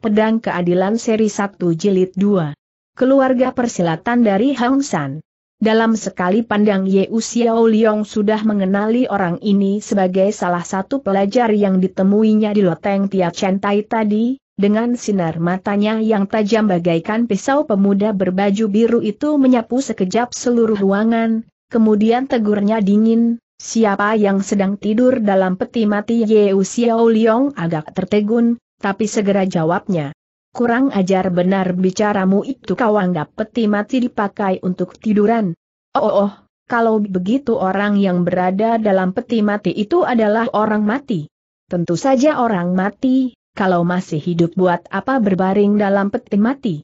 Pedang Keadilan Seri 1 Jilid 2. Keluarga Persilatan dari Hang San. Dalam sekali pandang Ye Xiao Liong sudah mengenali orang ini sebagai salah satu pelajar yang ditemuinya di loteng Tia Chen Tai tadi, dengan sinar matanya yang tajam bagaikan pisau pemuda berbaju biru itu menyapu sekejap seluruh ruangan, kemudian tegurnya dingin, siapa yang sedang tidur dalam peti mati Ye Xiao Liong agak tertegun, tapi segera jawabnya. Kurang ajar benar bicaramu itu kau anggap peti mati dipakai untuk tiduran. Oh, oh, oh, kalau begitu orang yang berada dalam peti mati itu adalah orang mati. Tentu saja orang mati, kalau masih hidup buat apa berbaring dalam peti mati?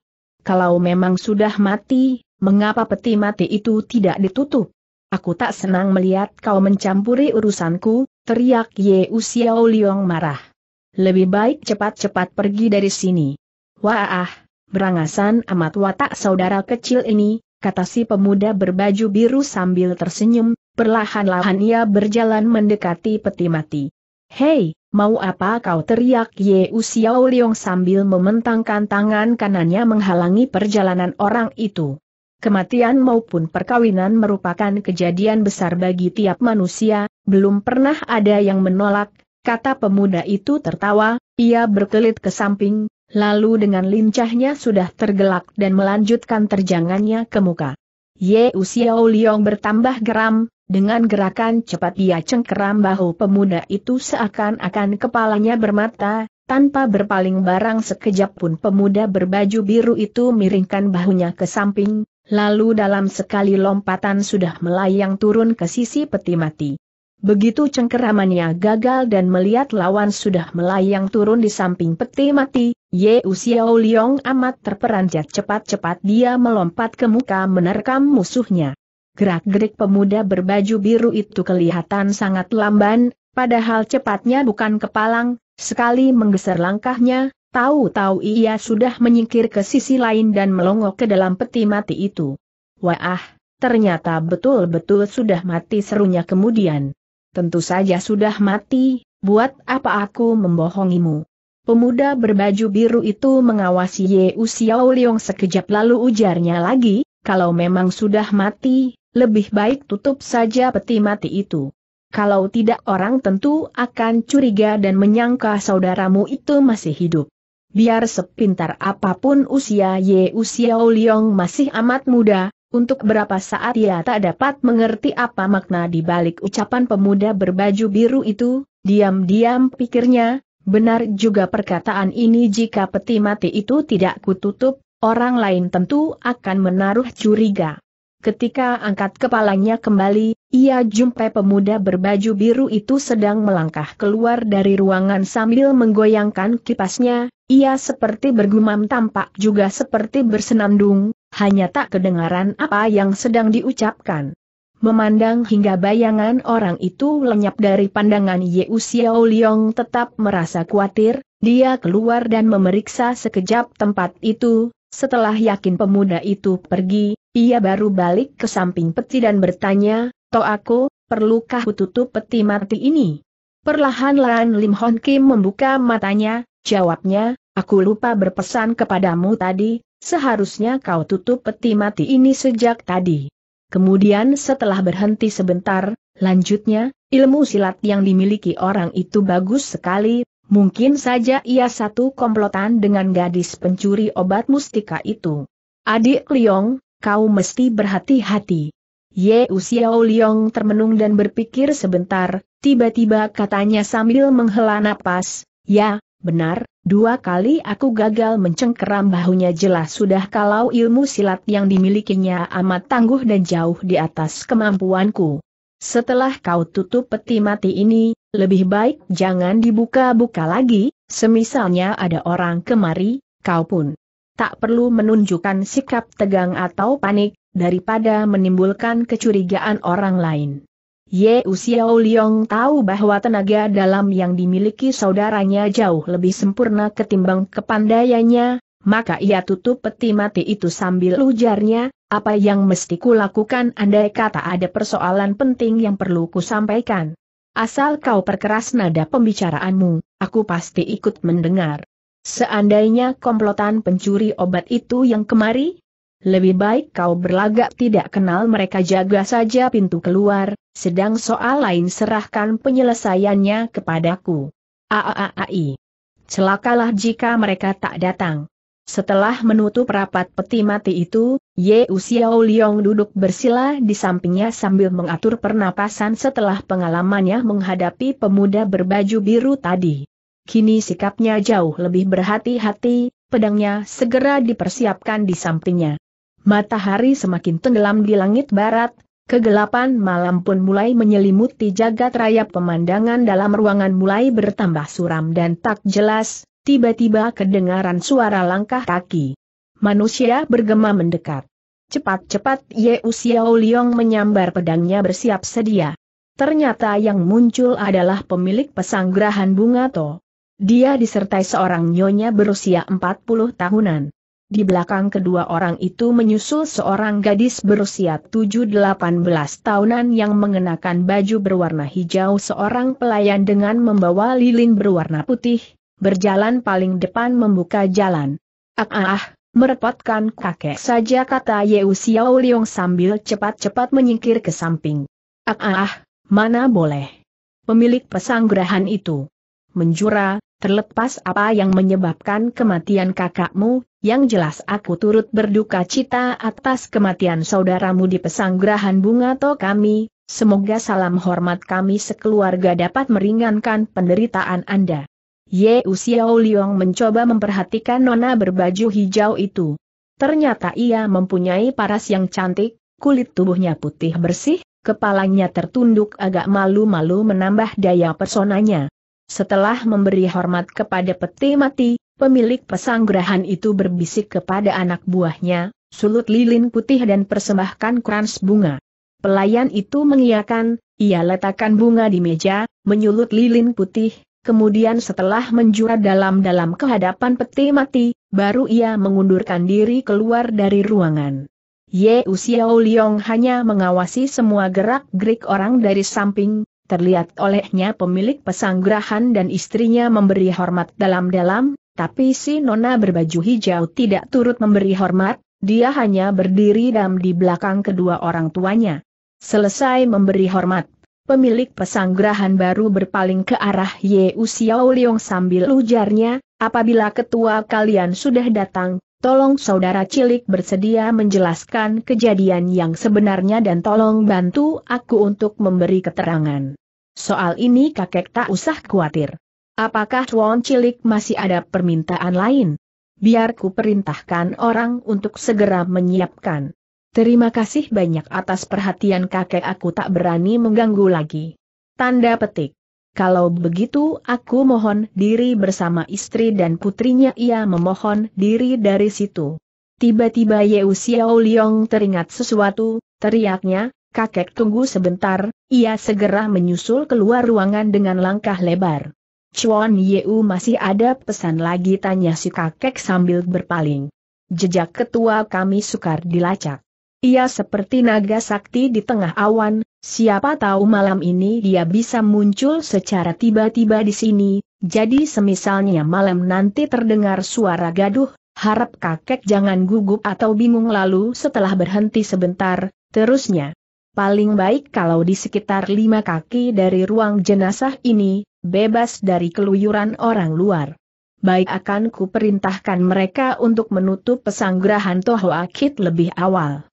Kalau memang sudah mati, mengapa peti mati itu tidak ditutup? Aku tak senang melihat kau mencampuri urusanku, teriak Ye Usiao Liong marah. Lebih baik cepat-cepat pergi dari sini. Wah, berangasan amat watak saudara kecil ini, kata si pemuda berbaju biru sambil tersenyum, perlahan-lahan ia berjalan mendekati peti mati. Hei, mau apa kau teriak Ye Usiao Liong sambil mementangkan tangan kanannya menghalangi perjalanan orang itu. Kematian maupun perkawinan merupakan kejadian besar bagi tiap manusia, belum pernah ada yang menolak, kata pemuda itu tertawa, ia berkelit ke samping, lalu dengan lincahnya sudah tergelak dan melanjutkan terjangannya ke muka. Ye Usiao Liong bertambah geram, dengan gerakan cepat ia cengkeram bahu pemuda itu seakan-akan kepalanya bermata, tanpa berpaling barang sekejap pun pemuda berbaju biru itu miringkan bahunya ke samping, lalu dalam sekali lompatan sudah melayang turun ke sisi peti mati. Begitu cengkeramannya gagal dan melihat lawan sudah melayang turun di samping peti mati, Ye Xiao Liong amat terperanjat cepat-cepat dia melompat ke muka menerkam musuhnya. Gerak-gerik pemuda berbaju biru itu kelihatan sangat lamban, padahal cepatnya bukan kepalang, sekali menggeser langkahnya, tahu-tahu ia sudah menyingkir ke sisi lain dan melongok ke dalam peti mati itu. Wah, ternyata betul-betul sudah mati serunya kemudian. Tentu saja sudah mati, buat apa aku membohongimu? Pemuda berbaju biru itu mengawasi Ye Xiao Leong sekejap lalu ujarnya lagi, kalau memang sudah mati, lebih baik tutup saja peti mati itu. Kalau tidak orang tentu akan curiga dan menyangka saudaramu itu masih hidup. Biar sepintar apapun usia Ye Xiao Leong masih amat muda, untuk berapa saat ia tak dapat mengerti apa makna di balik ucapan pemuda berbaju biru itu, diam-diam pikirnya, benar juga perkataan ini jika peti mati itu tidak kututup, orang lain tentu akan menaruh curiga. Ketika angkat kepalanya kembali, ia jumpai pemuda berbaju biru itu sedang melangkah keluar dari ruangan sambil menggoyangkan kipasnya, ia seperti bergumam tampak juga seperti bersenandung, hanya tak kedengaran apa yang sedang diucapkan. Memandang hingga bayangan orang itu lenyap dari pandangan Ye Xiao Liong tetap merasa khawatir, dia keluar dan memeriksa sekejap tempat itu, setelah yakin pemuda itu pergi, ia baru balik ke samping peti dan bertanya, "To aku, perlukah kututup peti mati ini? Perlahan-lahan Lim Hon Kim membuka matanya, jawabnya, aku lupa berpesan kepadamu tadi, Seharusnya kau tutup peti mati ini sejak tadi. Kemudian setelah berhenti sebentar, lanjutnya, ilmu silat yang dimiliki orang itu bagus sekali, mungkin saja ia satu komplotan dengan gadis pencuri obat mustika itu. Adik Liong, kau mesti berhati-hati. Ye Usiao Liong termenung dan berpikir sebentar, tiba-tiba katanya sambil menghela napas, ya, benar, Dua kali aku gagal mencengkeram bahunya jelas sudah kalau ilmu silat yang dimilikinya amat tangguh dan jauh di atas kemampuanku. Setelah kau tutup peti mati ini, lebih baik jangan dibuka-buka lagi, semisalnya ada orang kemari, kau pun tak perlu menunjukkan sikap tegang atau panik, daripada menimbulkan kecurigaan orang lain. Ye Xiao Liong tahu bahwa tenaga dalam yang dimiliki saudaranya jauh lebih sempurna ketimbang kepandaiannya, maka ia tutup peti mati itu sambil ujarnya, apa yang mesti kulakukan andai kata ada persoalan penting yang perlu kusampaikan. Asal kau perkeras nada pembicaraanmu, aku pasti ikut mendengar. Seandainya komplotan pencuri obat itu yang kemari, lebih baik kau berlagak tidak kenal mereka jaga saja pintu keluar, sedang soal lain serahkan penyelesaiannya kepadaku. Aaai. Celakalah jika mereka tak datang. Setelah menutup rapat peti mati itu, Ye Usiao Liong duduk bersila di sampingnya sambil mengatur pernapasan setelah pengalamannya menghadapi pemuda berbaju biru tadi. Kini sikapnya jauh lebih berhati-hati, pedangnya segera dipersiapkan di sampingnya. Matahari semakin tenggelam di langit barat, kegelapan malam pun mulai menyelimuti jagat raya pemandangan dalam ruangan mulai bertambah suram dan tak jelas, tiba-tiba kedengaran suara langkah kaki. Manusia bergema mendekat. Cepat-cepat Ye Xiao Liong menyambar pedangnya bersiap sedia. Ternyata yang muncul adalah pemilik pesanggrahan bunga To. Dia disertai seorang nyonya berusia 40 tahunan. Di belakang kedua orang itu menyusul seorang gadis berusia 7-18 tahunan yang mengenakan baju berwarna hijau seorang pelayan dengan membawa lilin berwarna putih, berjalan paling depan membuka jalan. Ah ah, ah merepotkan kakek saja kata Yeu Xiao Liong sambil cepat-cepat menyingkir ke samping. Ah ah, ah mana boleh. Pemilik pesanggrahan itu menjura, Terlepas apa yang menyebabkan kematian kakakmu, yang jelas aku turut berduka cita atas kematian saudaramu di pesanggrahan bunga to kami, semoga salam hormat kami sekeluarga dapat meringankan penderitaan Anda. Ye Usiao Liong mencoba memperhatikan nona berbaju hijau itu. Ternyata ia mempunyai paras yang cantik, kulit tubuhnya putih bersih, kepalanya tertunduk agak malu-malu menambah daya personanya. Setelah memberi hormat kepada peti mati, pemilik pesanggrahan itu berbisik kepada anak buahnya, sulut lilin putih dan persembahkan krans bunga. Pelayan itu mengiakan, ia letakkan bunga di meja, menyulut lilin putih, kemudian setelah menjura dalam-dalam kehadapan peti mati, baru ia mengundurkan diri keluar dari ruangan. Ye Usiao Liong hanya mengawasi semua gerak-gerik orang dari samping, Terlihat olehnya pemilik pesanggrahan dan istrinya memberi hormat dalam-dalam, tapi si nona berbaju hijau tidak turut memberi hormat, dia hanya berdiri dam di belakang kedua orang tuanya. Selesai memberi hormat, pemilik pesanggrahan baru berpaling ke arah Ye Xiao Leong sambil ujarnya, apabila ketua kalian sudah datang, tolong saudara cilik bersedia menjelaskan kejadian yang sebenarnya dan tolong bantu aku untuk memberi keterangan. Soal ini kakek tak usah khawatir. Apakah Tuan Cilik masih ada permintaan lain? Biar ku perintahkan orang untuk segera menyiapkan. Terima kasih banyak atas perhatian kakek aku tak berani mengganggu lagi. Tanda petik. Kalau begitu aku mohon diri bersama istri dan putrinya ia memohon diri dari situ. Tiba-tiba Yeu Xiao Liong teringat sesuatu, teriaknya, kakek tunggu sebentar, ia segera menyusul keluar ruangan dengan langkah lebar. Chuan Yeu masih ada pesan lagi tanya si kakek sambil berpaling. Jejak ketua kami sukar dilacak. Ia seperti naga sakti di tengah awan, Siapa tahu malam ini dia bisa muncul secara tiba-tiba di sini, jadi semisalnya malam nanti terdengar suara gaduh, harap kakek jangan gugup atau bingung lalu setelah berhenti sebentar, terusnya. Paling baik kalau di sekitar lima kaki dari ruang jenazah ini, bebas dari keluyuran orang luar. Baik akan kuperintahkan mereka untuk menutup pesanggrahan Tohoakit lebih awal.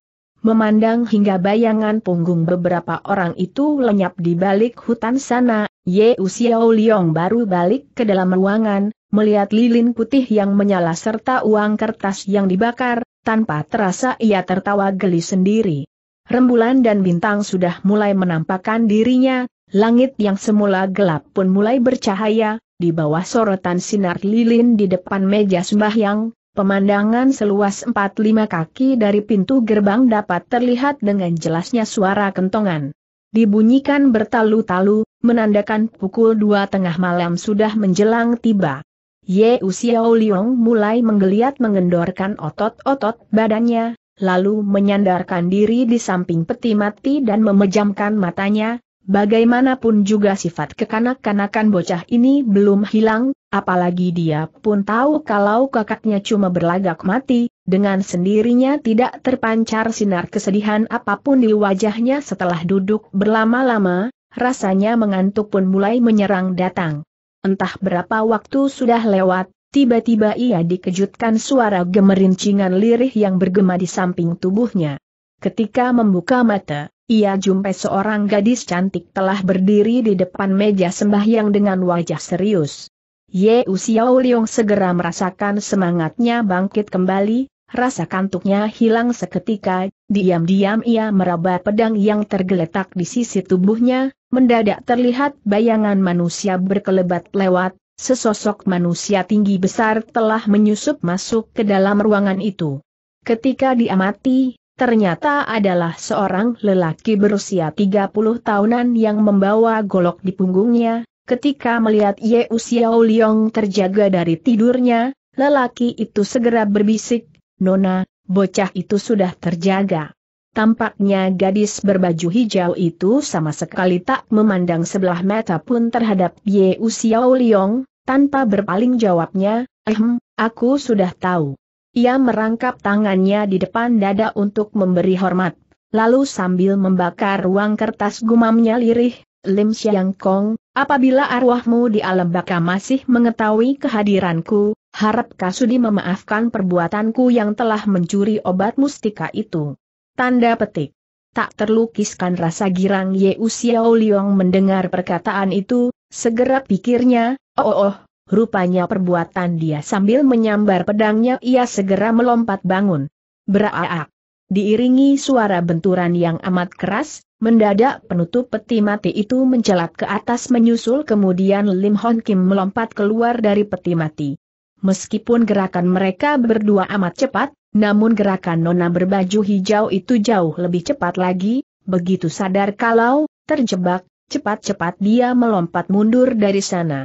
Memandang hingga bayangan punggung beberapa orang itu lenyap di balik hutan sana, Ye Xiao Liong baru balik ke dalam ruangan, melihat lilin putih yang menyala serta uang kertas yang dibakar, tanpa terasa ia tertawa geli sendiri. Rembulan dan bintang sudah mulai menampakkan dirinya, langit yang semula gelap pun mulai bercahaya, di bawah sorotan sinar lilin di depan meja sembahyang, Pemandangan seluas 4-5 kaki dari pintu gerbang dapat terlihat dengan jelasnya suara kentongan. Dibunyikan bertalu-talu, menandakan pukul dua tengah malam sudah menjelang tiba. Ye Xiao Liong mulai menggeliat mengendorkan otot-otot badannya, lalu menyandarkan diri di samping peti mati dan memejamkan matanya, Bagaimanapun juga sifat kekanak-kanakan bocah ini belum hilang, apalagi dia pun tahu kalau kakaknya cuma berlagak mati, dengan sendirinya tidak terpancar sinar kesedihan apapun di wajahnya setelah duduk berlama-lama, rasanya mengantuk pun mulai menyerang datang. Entah berapa waktu sudah lewat, tiba-tiba ia dikejutkan suara gemerincingan lirih yang bergema di samping tubuhnya. Ketika membuka mata, ia jumpai seorang gadis cantik telah berdiri di depan meja sembahyang dengan wajah serius. Ye Usiao Liong segera merasakan semangatnya bangkit kembali, rasa kantuknya hilang seketika, diam-diam ia meraba pedang yang tergeletak di sisi tubuhnya, mendadak terlihat bayangan manusia berkelebat lewat, sesosok manusia tinggi besar telah menyusup masuk ke dalam ruangan itu. Ketika diamati, ternyata adalah seorang lelaki berusia 30 tahunan yang membawa golok di punggungnya, ketika melihat Ye Xiao Liong terjaga dari tidurnya, lelaki itu segera berbisik, Nona, bocah itu sudah terjaga. Tampaknya gadis berbaju hijau itu sama sekali tak memandang sebelah mata pun terhadap Ye Xiao Liong, tanpa berpaling jawabnya, ehm, aku sudah tahu. Ia merangkap tangannya di depan dada untuk memberi hormat. Lalu sambil membakar ruang kertas gumamnya lirih, Lim Siang Kong, apabila arwahmu di alam baka masih mengetahui kehadiranku, harap Kasudi memaafkan perbuatanku yang telah mencuri obat mustika itu. Tanda petik. Tak terlukiskan rasa girang Ye Xiao Liong mendengar perkataan itu, segera pikirnya, oh oh, oh Rupanya perbuatan dia sambil menyambar pedangnya ia segera melompat bangun. Beraak. Diiringi suara benturan yang amat keras, mendadak penutup peti mati itu mencelat ke atas menyusul kemudian Lim Hon Kim melompat keluar dari peti mati. Meskipun gerakan mereka berdua amat cepat, namun gerakan nona berbaju hijau itu jauh lebih cepat lagi, begitu sadar kalau terjebak, cepat-cepat dia melompat mundur dari sana.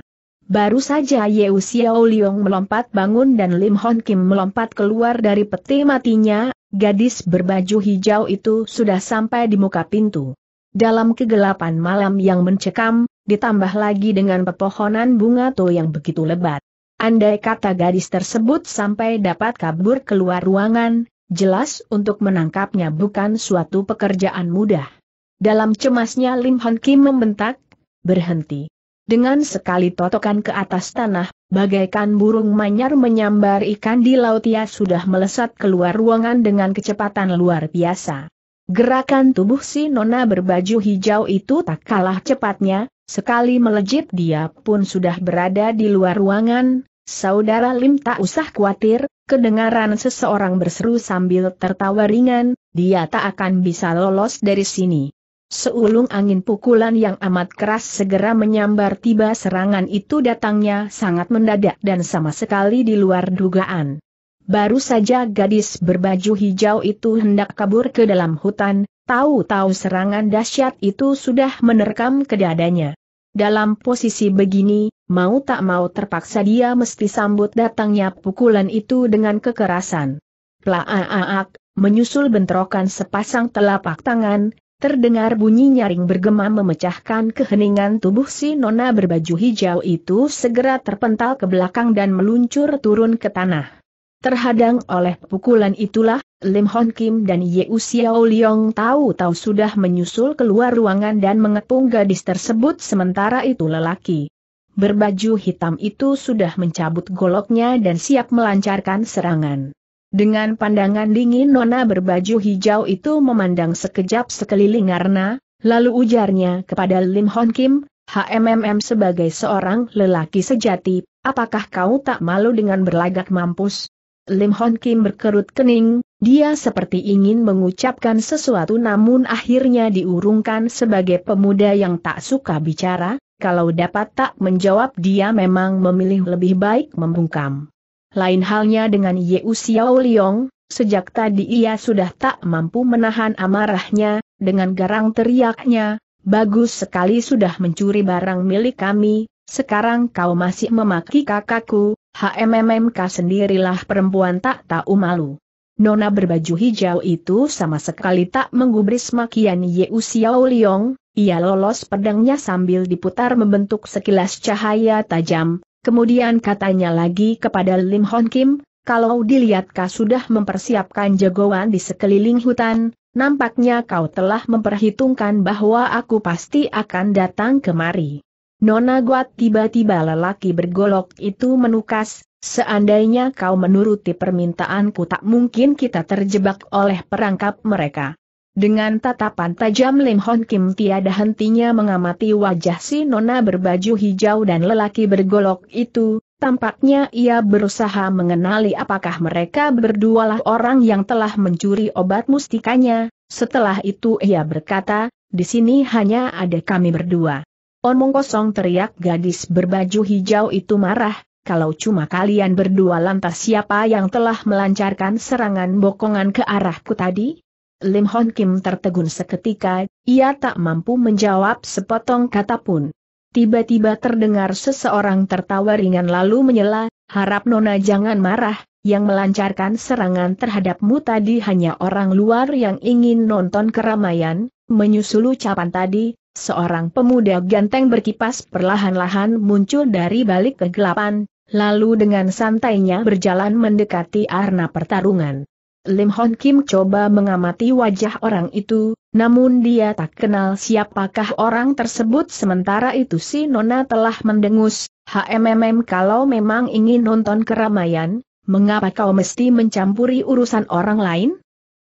Baru saja Yeu Xiao Liong melompat bangun dan Lim Hon Kim melompat keluar dari peti matinya, gadis berbaju hijau itu sudah sampai di muka pintu. Dalam kegelapan malam yang mencekam, ditambah lagi dengan pepohonan bunga to yang begitu lebat. Andai kata gadis tersebut sampai dapat kabur keluar ruangan, jelas untuk menangkapnya bukan suatu pekerjaan mudah. Dalam cemasnya Lim Hon Kim membentak, berhenti. Dengan sekali totokan ke atas tanah, bagaikan burung manyar menyambar ikan di laut ia sudah melesat keluar ruangan dengan kecepatan luar biasa. Gerakan tubuh si nona berbaju hijau itu tak kalah cepatnya, sekali melejit dia pun sudah berada di luar ruangan, saudara Lim tak usah khawatir, kedengaran seseorang berseru sambil tertawa ringan, dia tak akan bisa lolos dari sini. Seulung angin pukulan yang amat keras segera menyambar tiba serangan itu datangnya sangat mendadak dan sama sekali di luar dugaan. Baru saja gadis berbaju hijau itu hendak kabur ke dalam hutan, tahu-tahu serangan dahsyat itu sudah menerkam ke dadanya. Dalam posisi begini, mau tak mau terpaksa dia mesti sambut datangnya pukulan itu dengan kekerasan. Plaaak, menyusul bentrokan sepasang telapak tangan, Terdengar bunyi nyaring bergema memecahkan keheningan tubuh si nona berbaju hijau itu segera terpental ke belakang dan meluncur turun ke tanah. Terhadang oleh pukulan itulah, Lim Hon Kim dan Ye U Xiao Liong tahu-tahu sudah menyusul keluar ruangan dan mengepung gadis tersebut sementara itu lelaki. Berbaju hitam itu sudah mencabut goloknya dan siap melancarkan serangan. Dengan pandangan dingin Nona berbaju hijau itu memandang sekejap sekeliling arna, lalu ujarnya kepada Lim Hon Kim, HMMM sebagai seorang lelaki sejati, apakah kau tak malu dengan berlagak mampus? Lim Hon Kim berkerut kening, dia seperti ingin mengucapkan sesuatu namun akhirnya diurungkan sebagai pemuda yang tak suka bicara, kalau dapat tak menjawab dia memang memilih lebih baik membungkam. Lain halnya dengan Ye Xiao Liong, sejak tadi ia sudah tak mampu menahan amarahnya, dengan garang teriaknya, bagus sekali sudah mencuri barang milik kami, sekarang kau masih memaki kakakku, HMMMK sendirilah perempuan tak tahu malu. Nona berbaju hijau itu sama sekali tak menggubris makian Ye Xiao Liong, ia lolos pedangnya sambil diputar membentuk sekilas cahaya tajam, Kemudian katanya lagi kepada Lim Hon Kim, kalau dilihat kau sudah mempersiapkan jagoan di sekeliling hutan, nampaknya kau telah memperhitungkan bahwa aku pasti akan datang kemari. Nona Guat tiba-tiba lelaki bergolok itu menukas, seandainya kau menuruti permintaanku tak mungkin kita terjebak oleh perangkap mereka. Dengan tatapan tajam Lim Hon Kim tiada hentinya mengamati wajah si nona berbaju hijau dan lelaki bergolok itu, tampaknya ia berusaha mengenali apakah mereka berdualah orang yang telah mencuri obat mustikanya, setelah itu ia berkata, di sini hanya ada kami berdua. Omong kosong teriak gadis berbaju hijau itu marah, kalau cuma kalian berdua lantas siapa yang telah melancarkan serangan bokongan ke arahku tadi? Lim Hon Kim tertegun seketika, ia tak mampu menjawab sepotong kata pun. Tiba-tiba terdengar seseorang tertawa ringan lalu menyela, harap Nona jangan marah, yang melancarkan serangan terhadapmu tadi hanya orang luar yang ingin nonton keramaian, menyusul ucapan tadi, seorang pemuda ganteng berkipas perlahan-lahan muncul dari balik kegelapan, lalu dengan santainya berjalan mendekati arena pertarungan. Lim Hon Kim coba mengamati wajah orang itu, namun dia tak kenal siapakah orang tersebut sementara itu si Nona telah mendengus, HMMM kalau memang ingin nonton keramaian, mengapa kau mesti mencampuri urusan orang lain?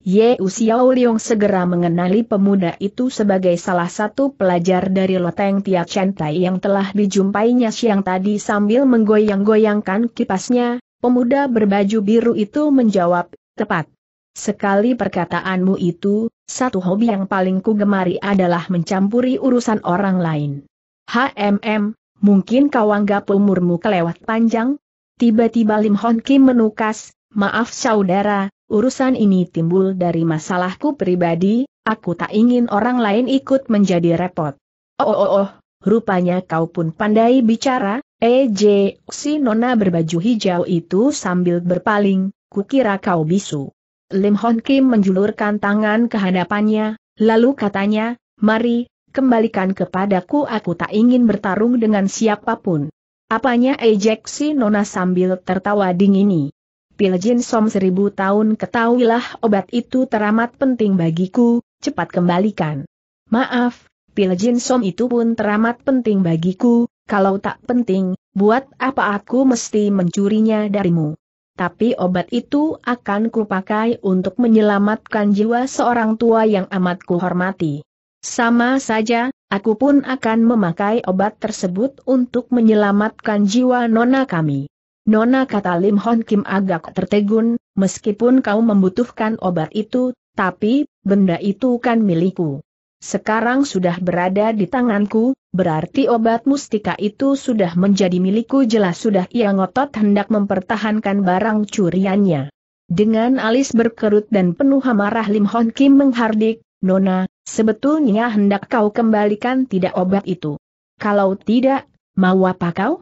Ye Xiao Liong segera mengenali pemuda itu sebagai salah satu pelajar dari Loteng Tia Chen Tai yang telah dijumpainya siang tadi sambil menggoyang-goyangkan kipasnya, pemuda berbaju biru itu menjawab, Tepat. Sekali perkataanmu itu, satu hobi yang paling kugemari adalah mencampuri urusan orang lain. HMM, mungkin kau anggap umurmu kelewat panjang? Tiba-tiba Lim Hon Kim menukas, maaf saudara, urusan ini timbul dari masalahku pribadi, aku tak ingin orang lain ikut menjadi repot. Oh oh oh, rupanya kau pun pandai bicara, EJ, eh, si nona berbaju hijau itu sambil berpaling, kukira kau bisu. Lim Hon Kim menjulurkan tangan ke hadapannya, lalu katanya, mari, kembalikan kepadaku aku tak ingin bertarung dengan siapapun. Apanya ejeksi Nona sambil tertawa dingini. Jin Som seribu tahun ketahuilah obat itu teramat penting bagiku, cepat kembalikan. Maaf, Pil Jin Som itu pun teramat penting bagiku, kalau tak penting, buat apa aku mesti mencurinya darimu? tapi obat itu akan kupakai untuk menyelamatkan jiwa seorang tua yang amat kuhormati. Sama saja, aku pun akan memakai obat tersebut untuk menyelamatkan jiwa nona kami. Nona kata Lim Hon Kim agak tertegun, meskipun kau membutuhkan obat itu, tapi, benda itu kan milikku sekarang sudah berada di tanganku, berarti obat mustika itu sudah menjadi milikku jelas sudah ia ngotot hendak mempertahankan barang curiannya. Dengan alis berkerut dan penuh amarah Lim Hon Kim menghardik, Nona, sebetulnya hendak kau kembalikan tidak obat itu. Kalau tidak, mau apa kau?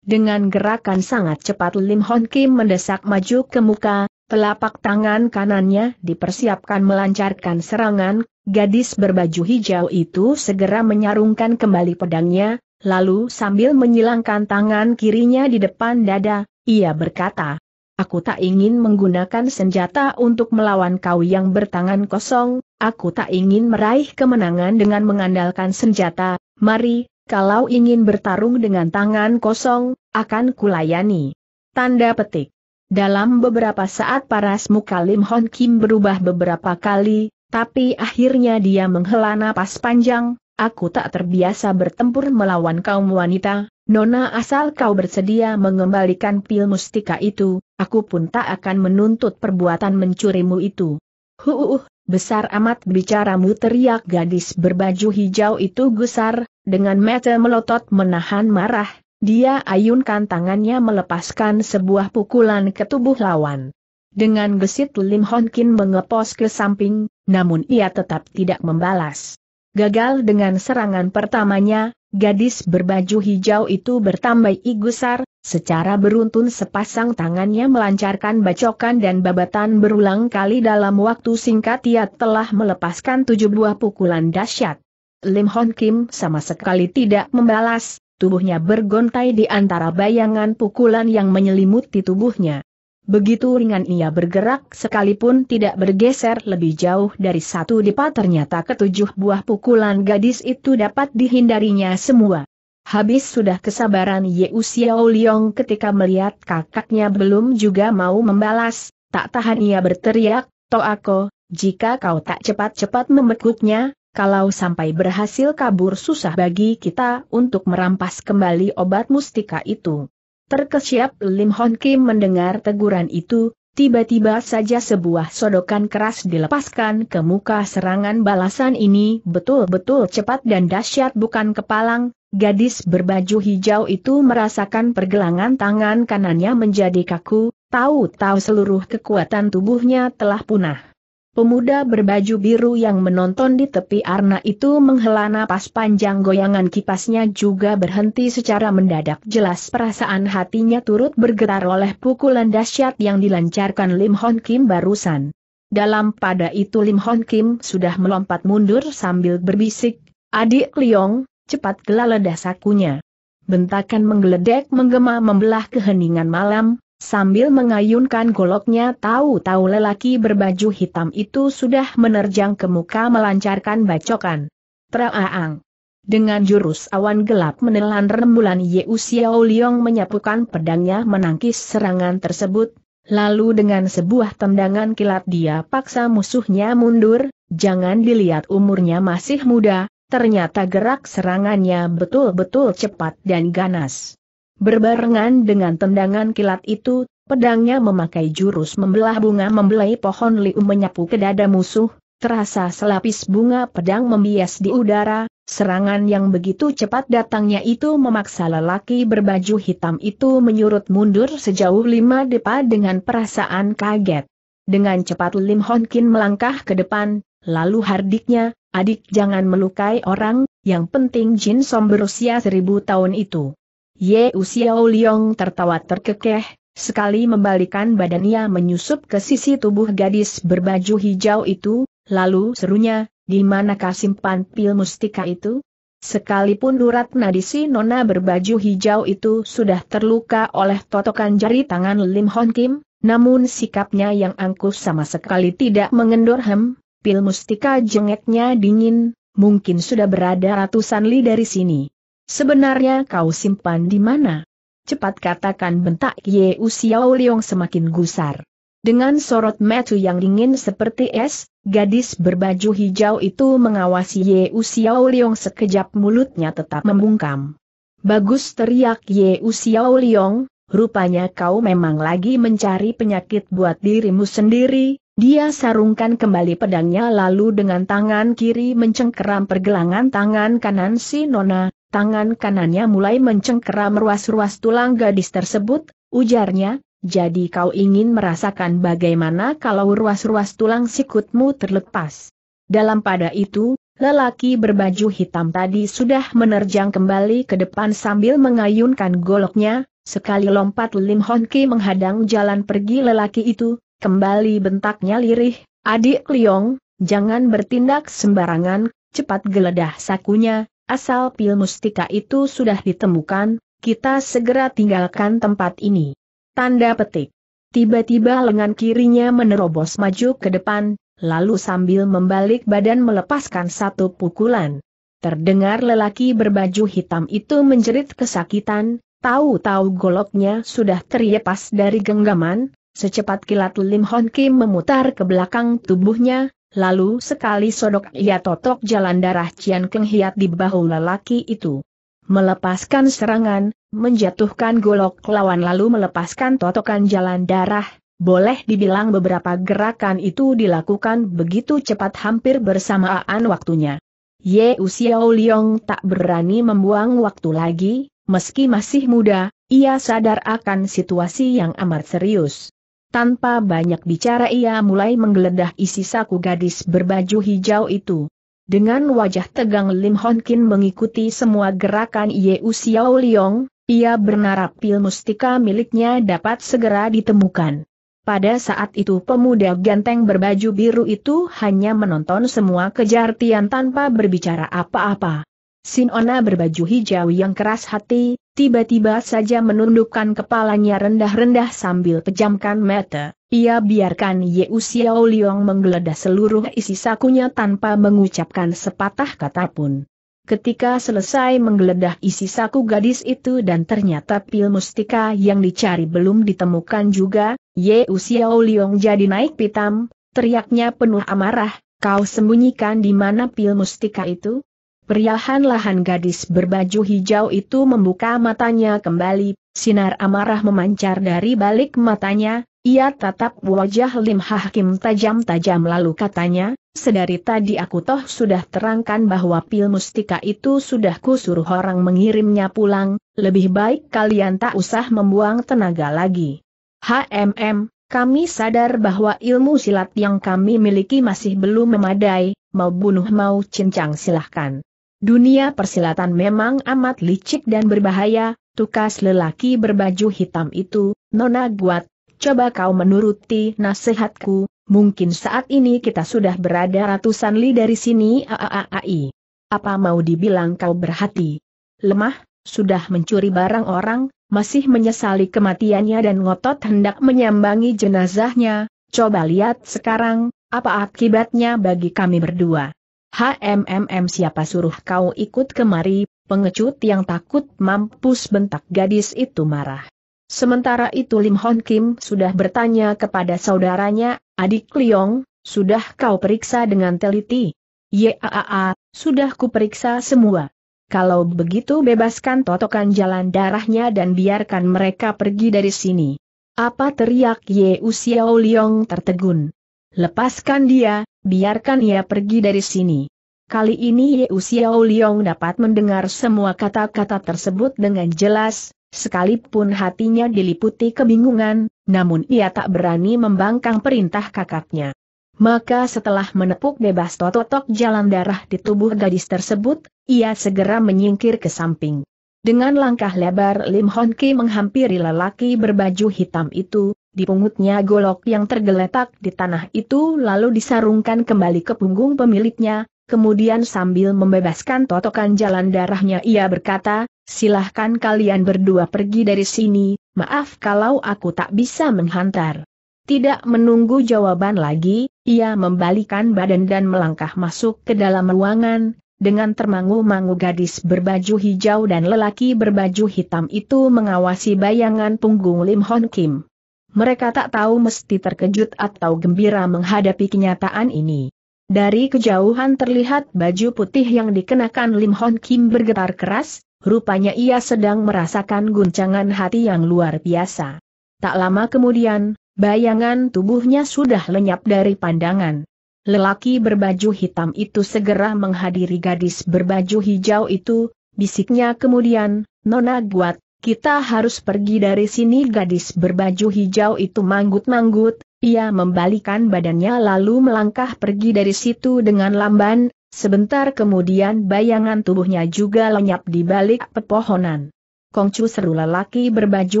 Dengan gerakan sangat cepat Lim Hon Kim mendesak maju ke muka, Telapak tangan kanannya dipersiapkan melancarkan serangan, gadis berbaju hijau itu segera menyarungkan kembali pedangnya, lalu sambil menyilangkan tangan kirinya di depan dada, ia berkata, Aku tak ingin menggunakan senjata untuk melawan kau yang bertangan kosong, aku tak ingin meraih kemenangan dengan mengandalkan senjata, mari, kalau ingin bertarung dengan tangan kosong, akan kulayani. Tanda petik. Dalam beberapa saat paras muka Lim Hon Kim berubah beberapa kali, tapi akhirnya dia menghela napas panjang, aku tak terbiasa bertempur melawan kaum wanita, Nona asal kau bersedia mengembalikan pil mustika itu, aku pun tak akan menuntut perbuatan mencurimu itu. Huuuh, besar amat bicaramu teriak gadis berbaju hijau itu gusar, dengan mata melotot menahan marah, dia ayunkan tangannya melepaskan sebuah pukulan ke tubuh lawan. Dengan gesit Lim Hon Kin mengepos ke samping, namun ia tetap tidak membalas. Gagal dengan serangan pertamanya, gadis berbaju hijau itu bertambah igusar, secara beruntun sepasang tangannya melancarkan bacokan dan babatan berulang kali dalam waktu singkat ia telah melepaskan tujuh buah pukulan dahsyat. Lim Hon Kim sama sekali tidak membalas, tubuhnya bergontai di antara bayangan pukulan yang menyelimuti tubuhnya. Begitu ringan ia bergerak sekalipun tidak bergeser lebih jauh dari satu dipa ternyata ketujuh buah pukulan gadis itu dapat dihindarinya semua. Habis sudah kesabaran Ye Xiao Liong ketika melihat kakaknya belum juga mau membalas, tak tahan ia berteriak, Toako, jika kau tak cepat-cepat membekuknya, kalau sampai berhasil kabur susah bagi kita untuk merampas kembali obat mustika itu. Terkesiap Lim Hon Kim mendengar teguran itu, tiba-tiba saja sebuah sodokan keras dilepaskan ke muka serangan balasan ini betul-betul cepat dan dahsyat bukan kepalang, Gadis berbaju hijau itu merasakan pergelangan tangan kanannya menjadi kaku, tahu-tahu seluruh kekuatan tubuhnya telah punah. Pemuda berbaju biru yang menonton di tepi arna itu menghela napas panjang goyangan kipasnya juga berhenti secara mendadak jelas perasaan hatinya turut bergetar oleh pukulan dahsyat yang dilancarkan Lim Hon Kim barusan. Dalam pada itu Lim Hon Kim sudah melompat mundur sambil berbisik, Adik Liong, cepat gelaledah sakunya. Bentakan menggeledek menggema membelah keheningan malam, Sambil mengayunkan goloknya tahu-tahu lelaki berbaju hitam itu sudah menerjang ke muka melancarkan bacokan. Praaang. Dengan jurus awan gelap menelan rembulan Ye Xiao Liong menyapukan pedangnya menangkis serangan tersebut, lalu dengan sebuah tendangan kilat dia paksa musuhnya mundur, jangan dilihat umurnya masih muda, ternyata gerak serangannya betul-betul cepat dan ganas. Berbarengan dengan tendangan kilat itu, pedangnya memakai jurus membelah bunga membelai pohon liu menyapu ke dada musuh, terasa selapis bunga pedang membias di udara, serangan yang begitu cepat datangnya itu memaksa lelaki berbaju hitam itu menyurut mundur sejauh lima depa dengan perasaan kaget. Dengan cepat Lim Hon Kin melangkah ke depan, lalu hardiknya, adik jangan melukai orang, yang penting Jin Som berusia seribu tahun itu. Ye Usiao Liong tertawa terkekeh, sekali membalikan badannya menyusup ke sisi tubuh gadis berbaju hijau itu, lalu serunya, di manakah simpan pil mustika itu? Sekalipun urat nadisi nona berbaju hijau itu sudah terluka oleh totokan jari tangan Lim Hon Kim, namun sikapnya yang angkuh sama sekali tidak mengendur hem, pil mustika jengeknya dingin, mungkin sudah berada ratusan li dari sini. Sebenarnya kau simpan di mana? Cepat katakan bentak Ye Xiao Liong semakin gusar. Dengan sorot metu yang dingin seperti es, gadis berbaju hijau itu mengawasi Ye Xiao Liong sekejap mulutnya tetap membungkam. Bagus teriak Ye Xiao Liong, rupanya kau memang lagi mencari penyakit buat dirimu sendiri, dia sarungkan kembali pedangnya lalu dengan tangan kiri mencengkeram pergelangan tangan kanan si Nona, tangan kanannya mulai mencengkeram ruas-ruas tulang gadis tersebut, ujarnya, jadi kau ingin merasakan bagaimana kalau ruas-ruas tulang sikutmu terlepas. Dalam pada itu, Lelaki berbaju hitam tadi sudah menerjang kembali ke depan sambil mengayunkan goloknya, sekali lompat Lim Hon Ki menghadang jalan pergi lelaki itu, Kembali bentaknya lirih, adik Liong, jangan bertindak sembarangan, cepat geledah sakunya, asal pil mustika itu sudah ditemukan, kita segera tinggalkan tempat ini. Tanda petik. Tiba-tiba lengan kirinya menerobos maju ke depan, lalu sambil membalik badan melepaskan satu pukulan. Terdengar lelaki berbaju hitam itu menjerit kesakitan, tahu-tahu goloknya sudah terlepas dari genggaman, Secepat kilat Lim Hon Kim memutar ke belakang tubuhnya, lalu sekali sodok ia totok jalan darah Cian Keng Hiat di bahu lelaki itu. Melepaskan serangan, menjatuhkan golok lawan lalu melepaskan totokan jalan darah, boleh dibilang beberapa gerakan itu dilakukan begitu cepat hampir bersamaan waktunya. Ye Usiao Liong tak berani membuang waktu lagi, meski masih muda, ia sadar akan situasi yang amat serius. Tanpa banyak bicara ia mulai menggeledah isi saku gadis berbaju hijau itu. Dengan wajah tegang Lim Hon Kin mengikuti semua gerakan Yeu Xiao Liong, ia bernarap pil mustika miliknya dapat segera ditemukan. Pada saat itu pemuda ganteng berbaju biru itu hanya menonton semua kejartian tanpa berbicara apa-apa. Sinona berbaju hijau yang keras hati, tiba-tiba saja menundukkan kepalanya rendah-rendah sambil pejamkan mata. Ia biarkan Ye Xiao Liang menggeledah seluruh isi sakunya tanpa mengucapkan sepatah kata pun. Ketika selesai menggeledah isi saku gadis itu dan ternyata pil mustika yang dicari belum ditemukan juga, Ye Xiao Liang jadi naik pitam, teriaknya penuh amarah, kau sembunyikan di mana pil mustika itu? Periahan lahan gadis berbaju hijau itu membuka matanya kembali, sinar amarah memancar dari balik matanya, ia tatap wajah Lim Hakim tajam-tajam lalu katanya, sedari tadi aku toh sudah terangkan bahwa pil mustika itu sudah kusuruh orang mengirimnya pulang, lebih baik kalian tak usah membuang tenaga lagi. HMM, kami sadar bahwa ilmu silat yang kami miliki masih belum memadai, mau bunuh mau cincang silahkan. Dunia persilatan memang amat licik dan berbahaya, tukas lelaki berbaju hitam itu, Nona Guat, coba kau menuruti nasihatku, mungkin saat ini kita sudah berada ratusan li dari sini aaai. Apa mau dibilang kau berhati? Lemah, sudah mencuri barang orang, masih menyesali kematiannya dan ngotot hendak menyambangi jenazahnya, coba lihat sekarang, apa akibatnya bagi kami berdua. HMMM siapa suruh kau ikut kemari, pengecut yang takut mampus bentak gadis itu marah. Sementara itu Lim Hon Kim sudah bertanya kepada saudaranya, adik Liong, sudah kau periksa dengan teliti? Yaa, sudah kuperiksa semua. Kalau begitu bebaskan totokan jalan darahnya dan biarkan mereka pergi dari sini. Apa teriak Ye Usiao Liong tertegun. Lepaskan dia, biarkan ia pergi dari sini. Kali ini Ye Xiao Liong dapat mendengar semua kata-kata tersebut dengan jelas, sekalipun hatinya diliputi kebingungan, namun ia tak berani membangkang perintah kakaknya. Maka setelah menepuk bebas tototok jalan darah di tubuh gadis tersebut, ia segera menyingkir ke samping. Dengan langkah lebar Lim Honki menghampiri lelaki berbaju hitam itu, dipungutnya golok yang tergeletak di tanah itu lalu disarungkan kembali ke punggung pemiliknya, kemudian sambil membebaskan totokan jalan darahnya ia berkata, silahkan kalian berdua pergi dari sini, maaf kalau aku tak bisa menghantar. Tidak menunggu jawaban lagi, ia membalikan badan dan melangkah masuk ke dalam ruangan, dengan termangu-mangu gadis berbaju hijau dan lelaki berbaju hitam itu mengawasi bayangan punggung Lim Hon Kim. Mereka tak tahu mesti terkejut atau gembira menghadapi kenyataan ini. Dari kejauhan terlihat baju putih yang dikenakan Lim Hon Kim bergetar keras, rupanya ia sedang merasakan guncangan hati yang luar biasa. Tak lama kemudian, bayangan tubuhnya sudah lenyap dari pandangan. Lelaki berbaju hitam itu segera menghadiri gadis berbaju hijau itu, bisiknya kemudian, Nona Guat, kita harus pergi dari sini gadis berbaju hijau itu manggut-manggut, ia membalikan badannya lalu melangkah pergi dari situ dengan lamban, sebentar kemudian bayangan tubuhnya juga lenyap di balik pepohonan. Kongcu seru lelaki berbaju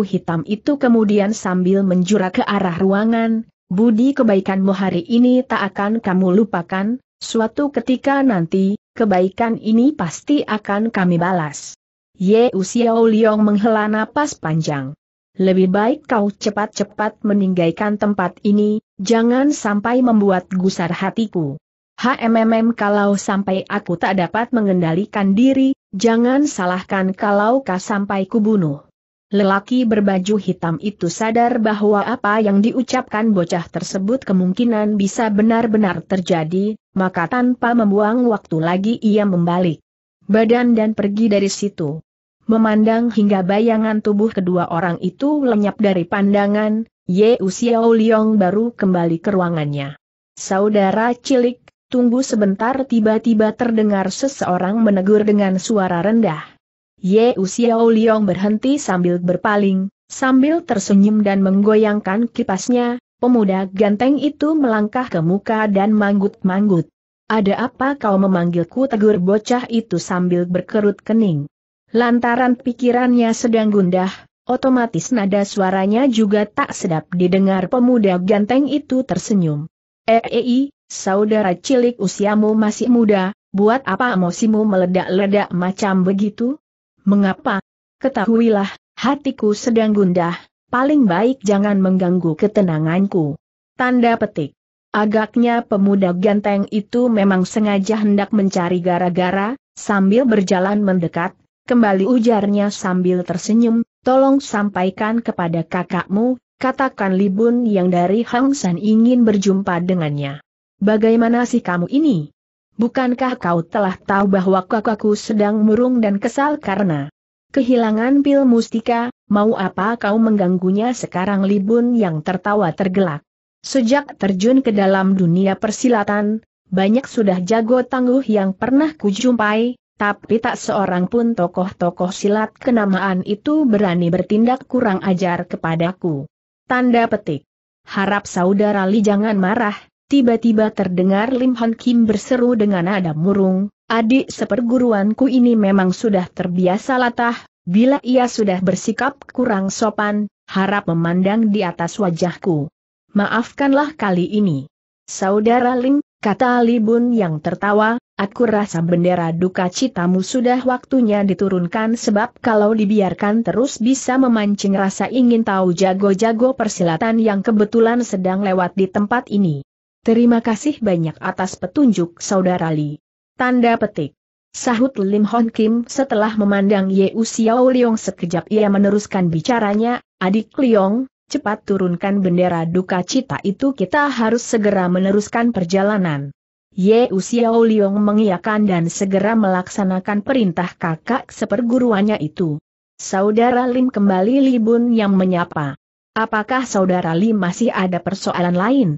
hitam itu kemudian sambil menjura ke arah ruangan, budi kebaikanmu hari ini tak akan kamu lupakan, suatu ketika nanti, kebaikan ini pasti akan kami balas. Ye Usiao Liong menghela napas panjang. Lebih baik kau cepat-cepat meninggalkan tempat ini, jangan sampai membuat gusar hatiku. HMMM kalau sampai aku tak dapat mengendalikan diri, jangan salahkan kalau kau sampai kubunuh. Lelaki berbaju hitam itu sadar bahwa apa yang diucapkan bocah tersebut kemungkinan bisa benar-benar terjadi, maka tanpa membuang waktu lagi ia membalik badan dan pergi dari situ. Memandang hingga bayangan tubuh kedua orang itu lenyap dari pandangan, Ye Xiao Liong baru kembali ke ruangannya. Saudara cilik, tunggu sebentar tiba-tiba terdengar seseorang menegur dengan suara rendah. Ye Xiao Liong berhenti sambil berpaling, sambil tersenyum dan menggoyangkan kipasnya, pemuda ganteng itu melangkah ke muka dan manggut-manggut. Ada apa kau memanggilku tegur bocah itu sambil berkerut kening? Lantaran pikirannya sedang gundah, otomatis nada suaranya juga tak sedap didengar pemuda ganteng itu tersenyum. Ei, eh, eh, saudara cilik usiamu masih muda, buat apa emosimu meledak-ledak macam begitu? Mengapa? Ketahuilah, hatiku sedang gundah, paling baik jangan mengganggu ketenanganku. Tanda petik. Agaknya pemuda ganteng itu memang sengaja hendak mencari gara-gara, sambil berjalan mendekat, kembali ujarnya sambil tersenyum, tolong sampaikan kepada kakakmu, katakan Libun yang dari Hang San ingin berjumpa dengannya. Bagaimana sih kamu ini? Bukankah kau telah tahu bahwa kakakku sedang murung dan kesal karena kehilangan pil mustika, mau apa kau mengganggunya sekarang Libun yang tertawa tergelak. Sejak terjun ke dalam dunia persilatan, banyak sudah jago tangguh yang pernah kujumpai, tapi tak seorang pun tokoh-tokoh silat kenamaan itu berani bertindak kurang ajar kepadaku. Tanda petik. Harap saudara Li jangan marah, tiba-tiba terdengar Lim Hon Kim berseru dengan nada murung, adik seperguruanku ini memang sudah terbiasa latah, bila ia sudah bersikap kurang sopan, harap memandang di atas wajahku. Maafkanlah kali ini. Saudara Ling, kata Li Bun yang tertawa, aku rasa bendera duka citamu sudah waktunya diturunkan sebab kalau dibiarkan terus bisa memancing rasa ingin tahu jago-jago persilatan yang kebetulan sedang lewat di tempat ini. Terima kasih banyak atas petunjuk saudara Li. Tanda petik. Sahut Lim Hon Kim setelah memandang Ye U Xiao Liong sekejap ia meneruskan bicaranya, adik Liong, cepat turunkan bendera duka cita itu kita harus segera meneruskan perjalanan. Ye Xiao Liong mengiyakan dan segera melaksanakan perintah kakak seperguruannya itu. Saudara Lim kembali Libun yang menyapa. Apakah saudara Lim masih ada persoalan lain?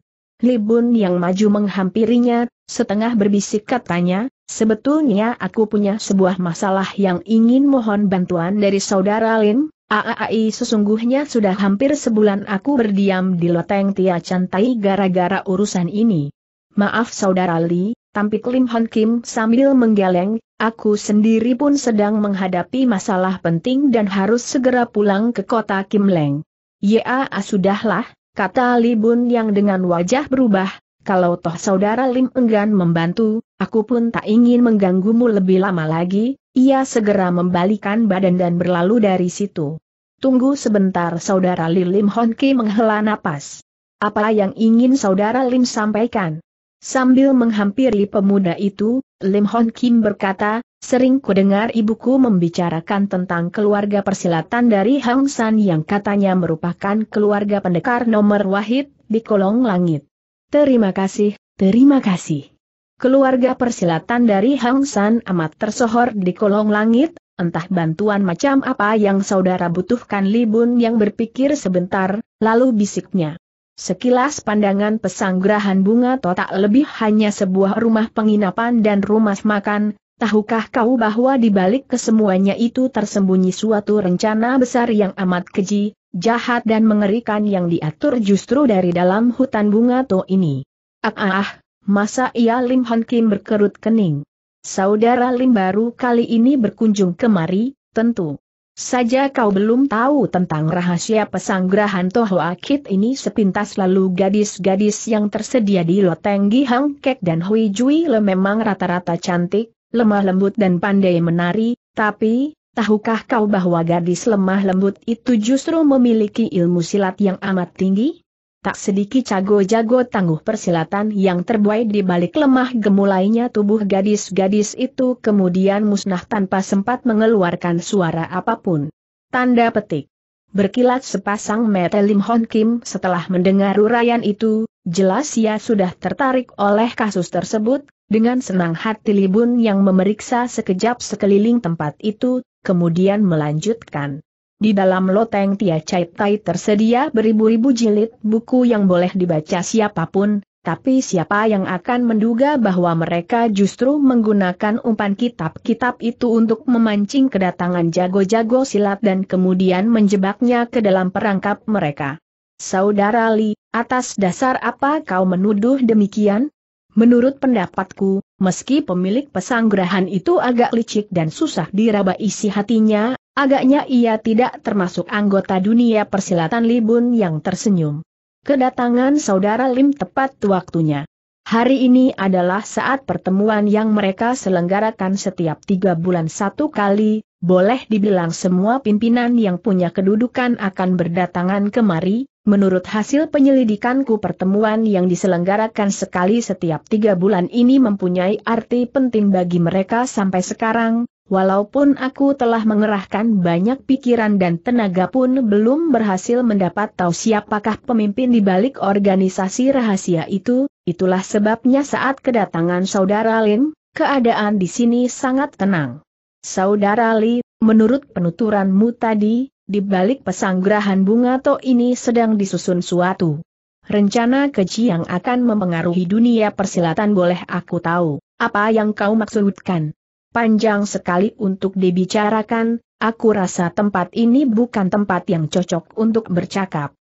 Libun yang maju menghampirinya, setengah berbisik katanya, sebetulnya aku punya sebuah masalah yang ingin mohon bantuan dari saudara Lim, Aai sesungguhnya sudah hampir sebulan aku berdiam di loteng Tia Cantai gara-gara urusan ini. Maaf Saudara Li, tampik Lim Hon Kim sambil menggeleng, aku sendiri pun sedang menghadapi masalah penting dan harus segera pulang ke kota Kim Leng. Ya sudahlah, kata Li Bun yang dengan wajah berubah, kalau toh saudara Lim enggan membantu, aku pun tak ingin mengganggumu lebih lama lagi, ia segera membalikan badan dan berlalu dari situ. Tunggu sebentar saudara Li Lim Hon Ki menghela napas. Apa yang ingin saudara Lim sampaikan? Sambil menghampiri pemuda itu, Lim Hon Kim berkata, sering kudengar ibuku membicarakan tentang keluarga persilatan dari Hang San yang katanya merupakan keluarga pendekar nomor wahid di kolong langit. Terima kasih, terima kasih. Keluarga persilatan dari Hang San amat tersohor di kolong langit, entah bantuan macam apa yang saudara butuhkan Li yang berpikir sebentar, lalu bisiknya. Sekilas pandangan pesanggrahan bunga totak lebih hanya sebuah rumah penginapan dan rumah makan, tahukah kau bahwa di balik kesemuanya itu tersembunyi suatu rencana besar yang amat keji, jahat dan mengerikan yang diatur justru dari dalam hutan bunga to ini. Ah ah ah, masa ia Lim Hon Kim berkerut kening. Saudara Lim baru kali ini berkunjung kemari, tentu. Saja kau belum tahu tentang rahasia pesanggrahan Toho Akit ini sepintas lalu gadis-gadis yang tersedia di Loteng Hang Kek dan Hui Jui Le memang rata-rata cantik, lemah lembut dan pandai menari, tapi, Tahukah kau bahwa gadis lemah lembut itu justru memiliki ilmu silat yang amat tinggi? Tak sedikit jago-jago tangguh persilatan yang terbuai di balik lemah gemulainya tubuh gadis-gadis itu kemudian musnah tanpa sempat mengeluarkan suara apapun. Tanda petik. Berkilat sepasang mata Lim Hon Kim setelah mendengar uraian itu, jelas ia sudah tertarik oleh kasus tersebut, dengan senang hati Libun yang memeriksa sekejap sekeliling tempat itu, kemudian melanjutkan. Di dalam loteng Tia Chai Tai tersedia beribu-ribu jilid buku yang boleh dibaca siapapun, tapi siapa yang akan menduga bahwa mereka justru menggunakan umpan kitab-kitab itu untuk memancing kedatangan jago-jago silat dan kemudian menjebaknya ke dalam perangkap mereka. Saudara Li, atas dasar apa kau menuduh demikian? Menurut pendapatku, Meski pemilik pesanggrahan itu agak licik dan susah diraba isi hatinya, agaknya ia tidak termasuk anggota dunia persilatan Libun yang tersenyum. Kedatangan saudara Lim tepat waktunya. Hari ini adalah saat pertemuan yang mereka selenggarakan setiap tiga bulan satu kali, boleh dibilang semua pimpinan yang punya kedudukan akan berdatangan kemari, menurut hasil penyelidikanku pertemuan yang diselenggarakan sekali setiap tiga bulan ini mempunyai arti penting bagi mereka sampai sekarang, walaupun aku telah mengerahkan banyak pikiran dan tenaga pun belum berhasil mendapat tahu siapakah pemimpin di balik organisasi rahasia itu, itulah sebabnya saat kedatangan saudara Lin, keadaan di sini sangat tenang. Saudara Li, menurut penuturanmu tadi, di balik pesanggrahan bunga to ini sedang disusun suatu rencana keji yang akan mempengaruhi dunia persilatan boleh aku tahu, apa yang kau maksudkan. Panjang sekali untuk dibicarakan, aku rasa tempat ini bukan tempat yang cocok untuk bercakap.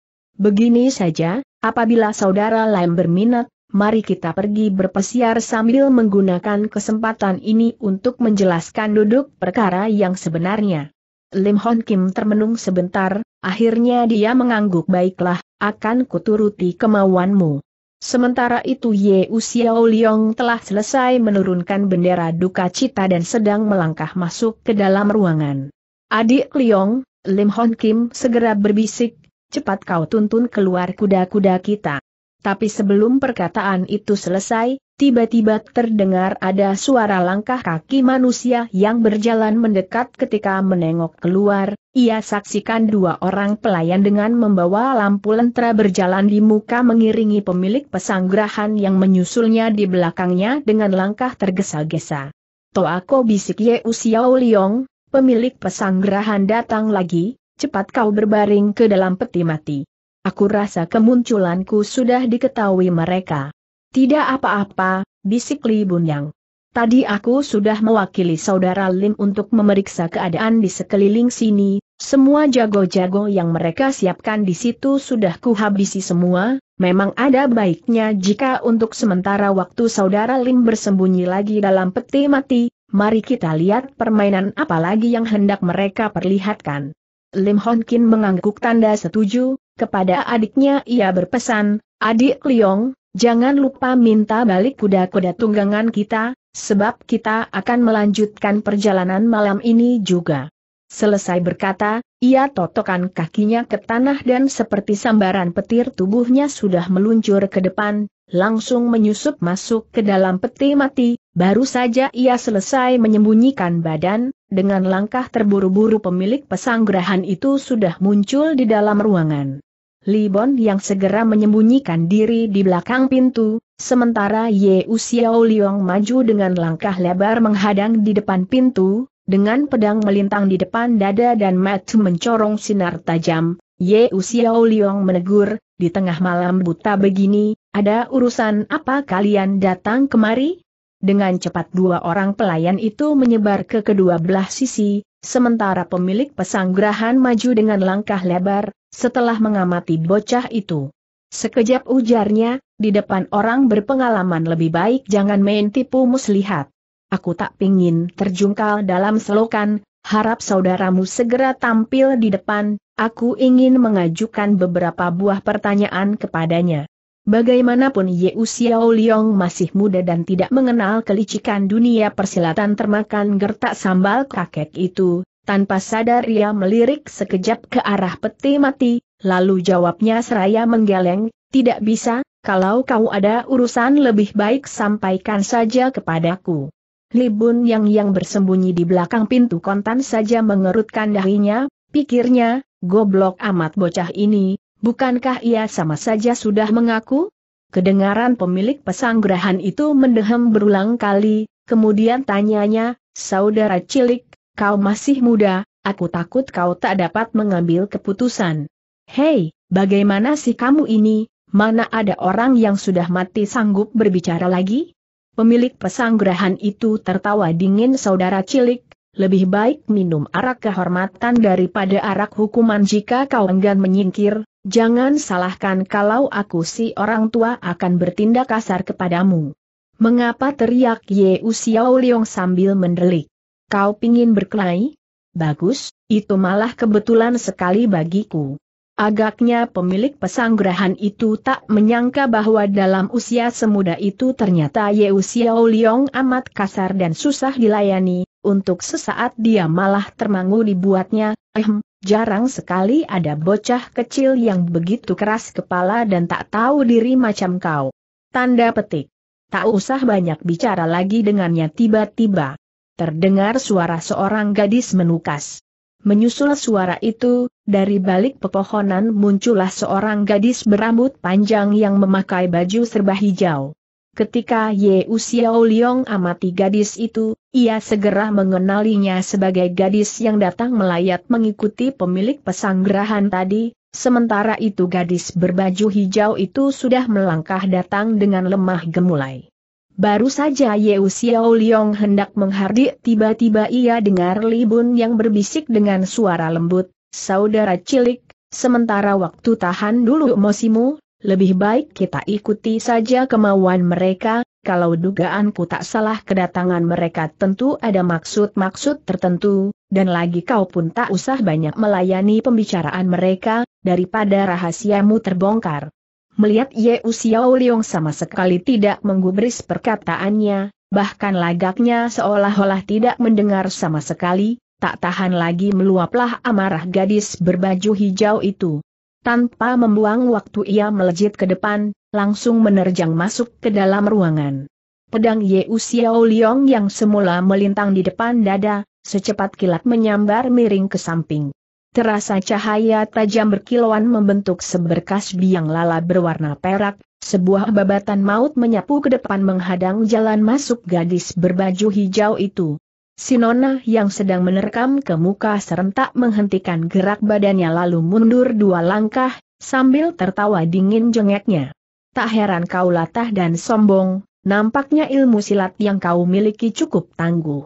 Begini saja, apabila saudara Lam berminat, mari kita pergi berpesiar sambil menggunakan kesempatan ini untuk menjelaskan duduk perkara yang sebenarnya. Lim Hon Kim termenung sebentar, akhirnya dia mengangguk baiklah, akan kuturuti kemauanmu. Sementara itu Ye Xiao Liong telah selesai menurunkan bendera duka cita dan sedang melangkah masuk ke dalam ruangan. Adik Liong, Lim Hon Kim segera berbisik, cepat kau tuntun keluar kuda-kuda kita. Tapi sebelum perkataan itu selesai, tiba-tiba terdengar ada suara langkah kaki manusia yang berjalan mendekat ketika menengok keluar, ia saksikan dua orang pelayan dengan membawa lampu lentera berjalan di muka mengiringi pemilik pesanggrahan yang menyusulnya di belakangnya dengan langkah tergesa-gesa. Toako bisik Ye Usiao Liong, pemilik pesanggrahan datang lagi, cepat kau berbaring ke dalam peti mati. Aku rasa kemunculanku sudah diketahui mereka. Tidak apa-apa, bisik Li Bunyang. Tadi aku sudah mewakili saudara Lim untuk memeriksa keadaan di sekeliling sini, semua jago-jago yang mereka siapkan di situ sudah kuhabisi semua, memang ada baiknya jika untuk sementara waktu saudara Lim bersembunyi lagi dalam peti mati, mari kita lihat permainan apa lagi yang hendak mereka perlihatkan. Lim Honkin mengangguk tanda setuju, kepada adiknya ia berpesan, adik Liong, jangan lupa minta balik kuda-kuda tunggangan kita, sebab kita akan melanjutkan perjalanan malam ini juga. Selesai berkata, ia totokan kakinya ke tanah dan seperti sambaran petir tubuhnya sudah meluncur ke depan, langsung menyusup masuk ke dalam peti mati, Baru saja ia selesai menyembunyikan badan, dengan langkah terburu-buru pemilik pesanggrahan itu sudah muncul di dalam ruangan. Libon yang segera menyembunyikan diri di belakang pintu, sementara Ye Usiao Liong maju dengan langkah lebar menghadang di depan pintu, dengan pedang melintang di depan dada dan mata mencorong sinar tajam, Ye Usiao Liong menegur, di tengah malam buta begini, ada urusan apa kalian datang kemari? Dengan cepat dua orang pelayan itu menyebar ke kedua belah sisi, sementara pemilik pesanggrahan maju dengan langkah lebar, setelah mengamati bocah itu. Sekejap ujarnya, di depan orang berpengalaman lebih baik jangan main tipu muslihat. Aku tak pingin terjungkal dalam selokan, harap saudaramu segera tampil di depan, aku ingin mengajukan beberapa buah pertanyaan kepadanya. Bagaimanapun Ye Xiao Liong masih muda dan tidak mengenal kelicikan dunia persilatan termakan gertak sambal kakek itu, tanpa sadar ia melirik sekejap ke arah peti mati, lalu jawabnya seraya menggeleng, tidak bisa, kalau kau ada urusan lebih baik sampaikan saja kepadaku. Libun yang yang bersembunyi di belakang pintu kontan saja mengerutkan dahinya, pikirnya, goblok amat bocah ini, Bukankah ia sama saja sudah mengaku? Kedengaran pemilik pesanggrahan itu mendehem berulang kali, kemudian tanyanya, saudara cilik, kau masih muda, aku takut kau tak dapat mengambil keputusan. Hei, bagaimana sih kamu ini, mana ada orang yang sudah mati sanggup berbicara lagi? Pemilik pesanggrahan itu tertawa dingin saudara cilik, lebih baik minum arak kehormatan daripada arak hukuman jika kau enggan menyingkir, Jangan salahkan kalau aku si orang tua akan bertindak kasar kepadamu. Mengapa teriak Ye Xiao Leong sambil mendelik? Kau pingin berkelahi? Bagus, itu malah kebetulan sekali bagiku. Agaknya pemilik pesanggrahan itu tak menyangka bahwa dalam usia semuda itu ternyata Ye Xiao Leong amat kasar dan susah dilayani, untuk sesaat dia malah termangu dibuatnya, ehem, Jarang sekali ada bocah kecil yang begitu keras kepala dan tak tahu diri macam kau. Tanda petik. Tak usah banyak bicara lagi dengannya tiba-tiba. Terdengar suara seorang gadis menukas. Menyusul suara itu, dari balik pepohonan muncullah seorang gadis berambut panjang yang memakai baju serba hijau. Ketika Ye Usiao Liong amati gadis itu, ia segera mengenalinya sebagai gadis yang datang melayat mengikuti pemilik pesanggerahan tadi, sementara itu gadis berbaju hijau itu sudah melangkah datang dengan lemah gemulai. Baru saja Ye Usiao Liong hendak menghardik tiba-tiba ia dengar Libun yang berbisik dengan suara lembut, saudara cilik, sementara waktu tahan dulu emosimu, lebih baik kita ikuti saja kemauan mereka, kalau dugaanku tak salah kedatangan mereka tentu ada maksud-maksud tertentu, dan lagi kau pun tak usah banyak melayani pembicaraan mereka, daripada rahasiamu terbongkar. Melihat Ye Usiao Liong sama sekali tidak menggubris perkataannya, bahkan lagaknya seolah-olah tidak mendengar sama sekali, tak tahan lagi meluaplah amarah gadis berbaju hijau itu. Tanpa membuang waktu ia melejit ke depan, langsung menerjang masuk ke dalam ruangan. Pedang Ye Xiao Liong yang semula melintang di depan dada, secepat kilat menyambar miring ke samping. Terasa cahaya tajam berkilauan membentuk seberkas biang lala berwarna perak, sebuah babatan maut menyapu ke depan menghadang jalan masuk gadis berbaju hijau itu. Sinona yang sedang menerkam ke muka serentak menghentikan gerak badannya lalu mundur dua langkah, sambil tertawa dingin jengeknya. Tak heran kau latah dan sombong, nampaknya ilmu silat yang kau miliki cukup tangguh.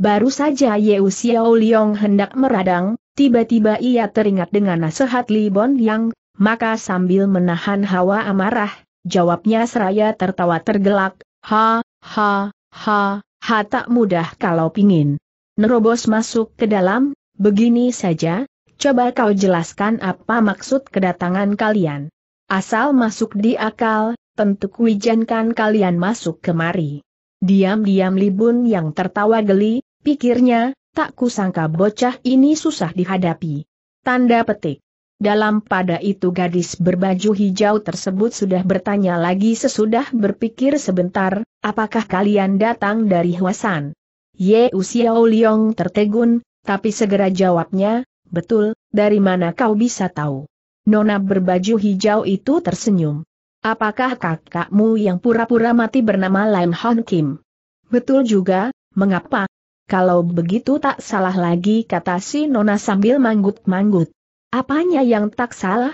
Baru saja Yeu Xiao Liong hendak meradang, tiba-tiba ia teringat dengan nasihat Li Bon Yang, maka sambil menahan hawa amarah, jawabnya seraya tertawa tergelak, ha, ha, ha, Ha tak mudah kalau pingin. Nerobos masuk ke dalam, begini saja, coba kau jelaskan apa maksud kedatangan kalian. Asal masuk di akal, tentu kuijankan kalian masuk kemari. Diam-diam Libun yang tertawa geli, pikirnya, tak kusangka bocah ini susah dihadapi. Tanda petik. Dalam pada itu gadis berbaju hijau tersebut sudah bertanya lagi sesudah berpikir sebentar, apakah kalian datang dari Huasan? Ye Usiao Liong tertegun, tapi segera jawabnya, betul, dari mana kau bisa tahu? Nona berbaju hijau itu tersenyum. Apakah kakakmu yang pura-pura mati bernama Lam Hon Kim? Betul juga, mengapa? Kalau begitu tak salah lagi kata si Nona sambil manggut-manggut. Apanya yang tak salah?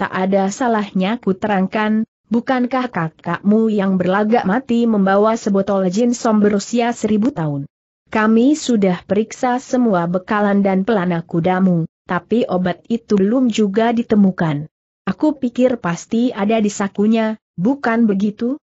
Tak ada salahnya ku terangkan, bukankah kakakmu yang berlagak mati membawa sebotol jin som berusia seribu tahun? Kami sudah periksa semua bekalan dan pelana kudamu, tapi obat itu belum juga ditemukan. Aku pikir pasti ada di sakunya, bukan begitu?